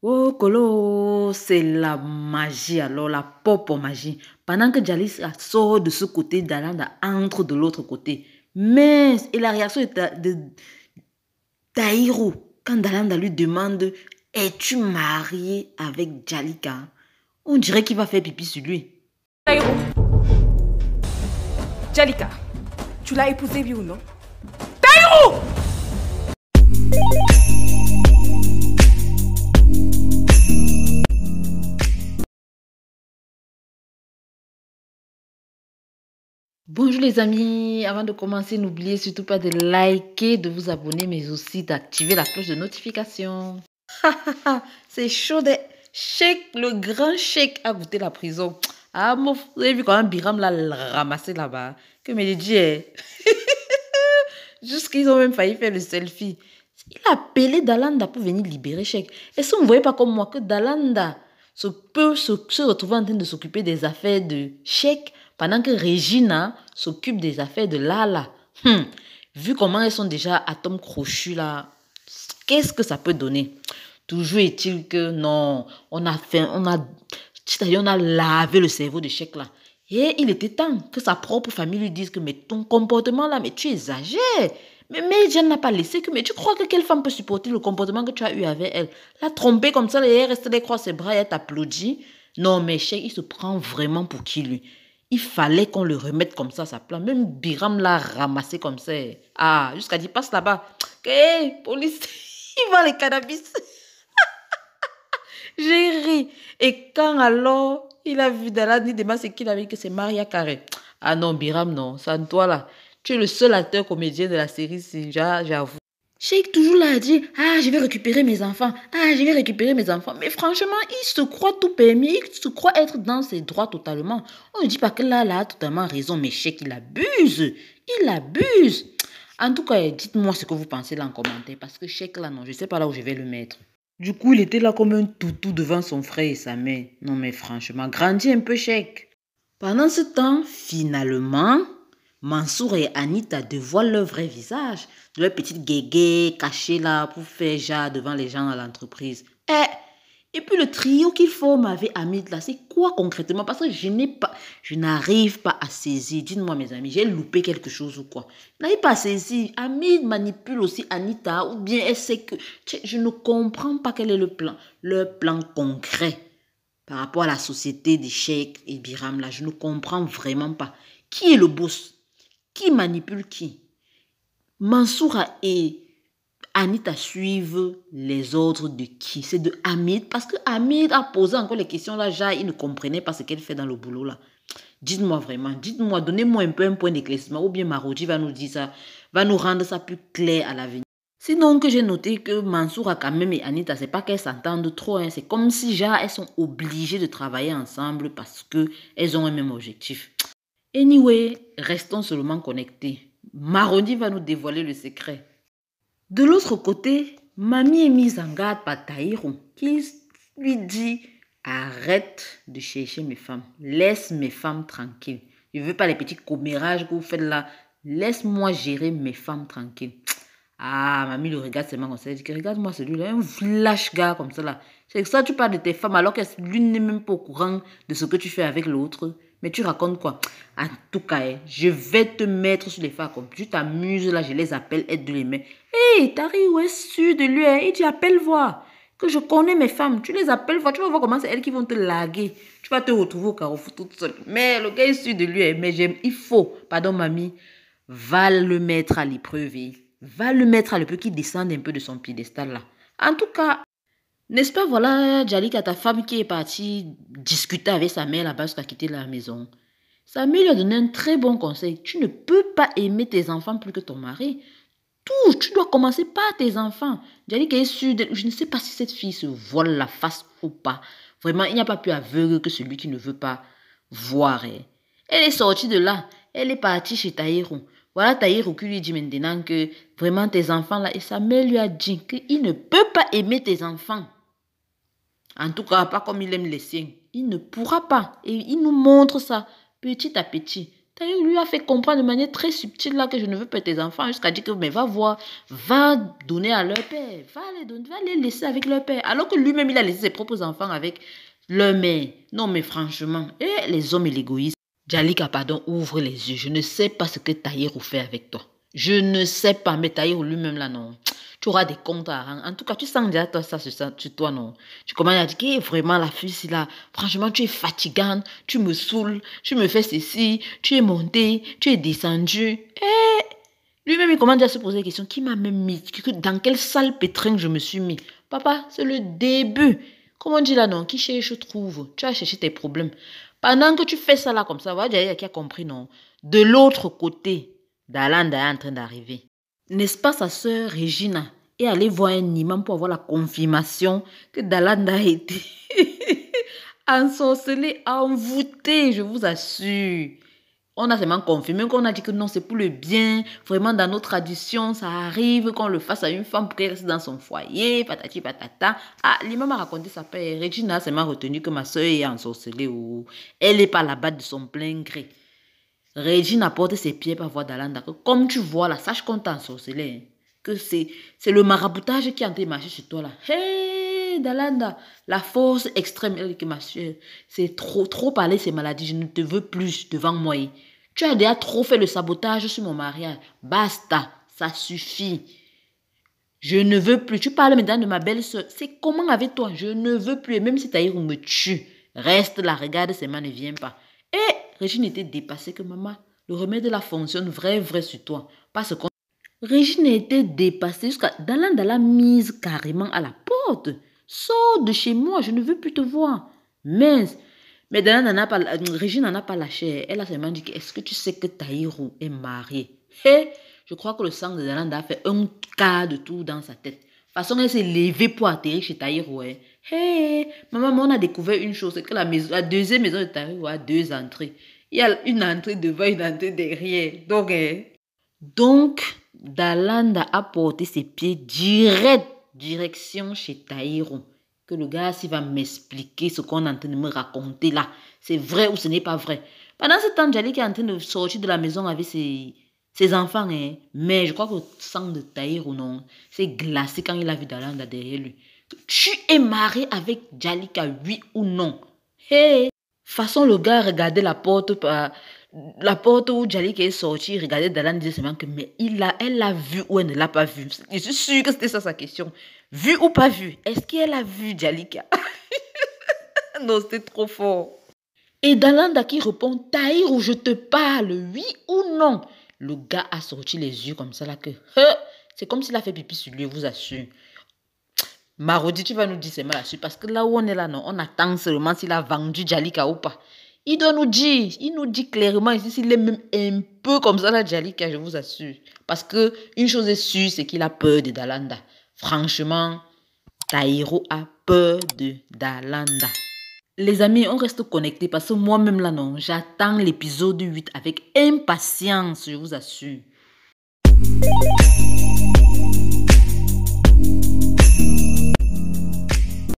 Oh, Colo, c'est la magie, alors la pop magie. Pendant que Jalis sort de ce côté, Dalanda entre de l'autre côté. Mais, et la réaction de, de quand Dalanda lui demande Es-tu marié avec Jalika On dirait qu'il va faire pipi sur lui. Taïro Jalika, tu l'as épousé, oui ou non Taïro Bonjour les amis, avant de commencer, n'oubliez surtout pas de liker, de vous abonner, mais aussi d'activer la cloche de notification. c'est chaud des Sheik, le grand chèque a goûté la prison. Ah vous avez vu comment Biram l'a ramassé là-bas. Que me dit Jusqu'ils ont même failli faire le selfie. Il a appelé Dalanda pour venir libérer est Est-ce que vous ne voyez pas comme moi que Dalanda se peut se, retrouver en train de s'occuper des affaires de chèque pendant que Regina s'occupe des affaires de Lala, hmm, vu comment elles sont déjà atom crochus là, qu'est-ce que ça peut donner Toujours est-il que non, on a fait, on a, on a lavé le cerveau de chèque là. Et il était temps que sa propre famille lui dise que mais ton comportement là, mais tu exagères. Mais, mais n'a pas laissé que, mais tu crois que quelle femme peut supporter le comportement que tu as eu avec elle La tromper comme ça, elle est restée les croix ses bras et elle t'applaudit. Non, mais chèque, il se prend vraiment pour qui lui il fallait qu'on le remette comme ça, sa plan. Même Biram l'a ramassé comme ça. Ah, jusqu'à dire, passe là-bas. Hé, police, il vend les cannabis. J'ai ri. Et quand alors, il a vu Dalani demain c'est qu'il avait que c'est Maria Carré. Ah non, Biram, non. Sans toi, là. Tu es le seul acteur comédien de la série, j'avoue. Sheikh toujours là dit Ah, je vais récupérer mes enfants. Ah, je vais récupérer mes enfants. Mais franchement, il se croit tout permis. Il se croit être dans ses droits totalement. On ne dit pas que là, là, a totalement raison. Mais Sheikh, il abuse. Il abuse. En tout cas, dites-moi ce que vous pensez là en commentaire. Parce que Sheikh, là, non, je ne sais pas là où je vais le mettre. Du coup, il était là comme un toutou devant son frère et sa mère. Non, mais franchement, grandis un peu, Sheikh. Pendant ce temps, finalement, Mansour et Anita dévoilent leur vrai visage, leur petite guéguée cachée là pour faire genre devant les gens à l'entreprise. Eh, et puis le trio qu'ils forment avec Hamid là, c'est quoi concrètement Parce que je n'ai pas, je n'arrive pas à saisir. Dites-moi mes amis, j'ai loupé quelque chose ou quoi Je n'arrive pas à saisir. Hamid manipule aussi Anita ou bien elle sait que... Je ne comprends pas quel est le plan, Le plan concret par rapport à la société des Cheikh et Biram là. Je ne comprends vraiment pas. Qui est le boss qui manipule qui Mansoura et Anita suivent les ordres de qui C'est de Hamid. Parce que Hamid a posé encore les questions là. Déjà, il ne comprenait pas ce qu'elle fait dans le boulot là. Dites-moi vraiment, dites-moi, donnez-moi un peu un point d'éclaircissement. Ou bien Marodi va nous dire ça, va nous rendre ça plus clair à l'avenir. Sinon, que j'ai noté que Mansoura quand même et Anita, c'est pas qu'elles s'entendent trop. Hein. C'est comme si, déjà, elles sont obligées de travailler ensemble parce qu'elles ont un même objectif. Anyway, restons seulement connectés. Maroni va nous dévoiler le secret. De l'autre côté, Mamie est mise en garde par tahiron qui lui dit Arrête de chercher mes femmes. Laisse mes femmes tranquilles. Je ne veux pas les petits commérages que vous faites là. Laisse-moi gérer mes femmes tranquilles. Ah, mamie le regarde seulement comme ça. Elle dit Regarde-moi celui-là, un flash gars comme ça C'est C'est ça, tu parles de tes femmes alors que l'une n'est même pas au courant de ce que tu fais avec l'autre. Mais tu racontes quoi En tout cas, hein, je vais te mettre sur les comme Tu t'amuses là, je les appelle, aide de mains. Hé, hey, où est sûr de lui hein? et tu appelles appelle voir. Que je connais mes femmes. Tu les appelles voir. Tu vas voir comment c'est elles qui vont te laguer. Tu vas te retrouver au carrefour toute seul Mais le gars est de lui. Hein. Mais j'aime. Il faut. Pardon, mamie. Va le mettre à l'épreuve. Va le mettre à l'épreuve. qui descende un peu de son piédestal là. En tout cas, n'est-ce pas, voilà, a ta femme qui est partie discuter avec sa mère là-bas a quitté la maison. Sa mère lui a donné un très bon conseil. Tu ne peux pas aimer tes enfants plus que ton mari. Tout, tu dois commencer par tes enfants. Djalika est sûre, je ne sais pas si cette fille se voile la face ou pas. Vraiment, il n'y a pas plus aveugle que celui qui ne veut pas voir. Hein. Elle est sortie de là. Elle est partie chez Taïro. Voilà Taïro qui lui dit maintenant que vraiment tes enfants là. Et sa mère lui a dit qu'il ne peut pas aimer tes enfants en tout cas pas comme il aime les siens. Il ne pourra pas. Et il nous montre ça petit à petit. Taïr, lui a fait comprendre de manière très subtile là que je ne veux pas tes enfants jusqu'à dire que mais va voir, va donner à leur père, va les donner, va laisser avec leur père. Alors que lui-même il a laissé ses propres enfants avec leur mère. Non mais franchement, et les hommes et l'égoïsme. Jalika pardon ouvre les yeux. Je ne sais pas ce que vous fait avec toi. Je ne sais pas, mais ou lui-même là, non. Tu auras des comptes à rendre. En tout cas, tu sens déjà toi, ça sur toi, non. Tu commences à dire, est vraiment, la fille, là, franchement, tu es fatigante, tu me saoules, tu me fais ceci, tu es montée, tu es descendu. Eh, lui-même, il commence à se poser la question, qui m'a même mis Dans quelle salle pétrin je me suis mis Papa, c'est le début. Comment on dit là, non Qui cherche, trouve. Tu as cherché tes problèmes. Pendant que tu fais ça là comme ça, voilà, qui a compris, non De l'autre côté, Dalanda est en train d'arriver. N'est-ce pas sa sœur Regina est allée voir un imam pour avoir la confirmation que Dalanda a été ensorcelée, envoûtée, je vous assure. On a seulement confirmé qu'on a dit que non, c'est pour le bien. Vraiment, dans nos traditions, ça arrive qu'on le fasse à une femme pour qu'elle reste dans son foyer, patati patata. Ah, l'imam a raconté sa paix. Regina a seulement retenu que ma sœur est ensorcelée ou oh. elle n'est pas là-bas de son plein gré. Régine porté ses pieds par voie Dalanda. Comme tu vois là, sache qu'on t'en sort. Hein. que c'est le maraboutage qui a en train marcher chez toi là. Hé, Dalanda, la force extrême qui C'est trop, trop parler ces maladies. Je ne te veux plus devant moi. Hein. Tu as déjà trop fait le sabotage sur mon mariage. Basta, ça suffit. Je ne veux plus. Tu parles maintenant de ma belle-sœur. C'est comment avec toi Je ne veux plus. Et même si ou me tue, reste là, regarde ses mains, ne viens pas. Et eh, Régine était dépassée que maman, le remède la fonctionne vrai, vrai sur toi. Parce que Régine était dépassée jusqu'à. Dalan l'a mise carrément à la porte. Sors de chez moi, je ne veux plus te voir. Mince. Mais Dalan n'a pas. Euh, Régine n'en a pas lâché. Elle a seulement dit Est-ce que tu sais que Tahiru est marié Hé eh, Je crois que le sang de Dalan a fait un cas de tout dans sa tête façon elle s'est levée pour atterrir chez Tahirou. Hé, maman, on a découvert une chose, c'est que la, maison, la deuxième maison de Tahirou a deux entrées. Il y a une entrée devant, une entrée derrière. Donc, hein. Donc Dalanda a porté ses pieds direct, direction chez Taïron. Que le gars, s'il va m'expliquer ce qu'on est en train de me raconter là, c'est vrai ou ce n'est pas vrai. Pendant ce temps, Djali qui est en train de sortir de la maison avec ses ses enfants, hein. mais je crois que sans de Tahir ou non, c'est glacé quand il a vu Dalanda derrière lui. Tu es marié avec Jalika, oui ou non Hé hey. façon, le gars regardait la porte euh, la porte où Jalika est sortie, regardait Dalanda disait seulement que mais il a, elle l'a vu ou elle ne l'a pas vu. Je suis sûr que c'était ça sa question. Vu ou pas vu Est-ce qu'elle a vu Jalika Non, c'était trop fort. Et Dalanda qui répond Taïr ou je te parle, oui ou non le gars a sorti les yeux comme ça là que... Hein? C'est comme s'il a fait pipi sur lui, je vous assure. Marodi, tu vas nous dire c'est mal assuré parce que là où on est là, non, on attend seulement s'il a vendu Jalika ou pas. Il doit nous dire, il nous dit clairement ici s'il est même un peu comme ça là, Jalika, je vous assure. Parce que une chose est sûre, c'est qu'il a peur de Dalanda. Franchement, Tairo a peur de Dalanda. Les amis, on reste connectés parce que moi-même là, non, j'attends l'épisode 8 avec impatience, je vous assure.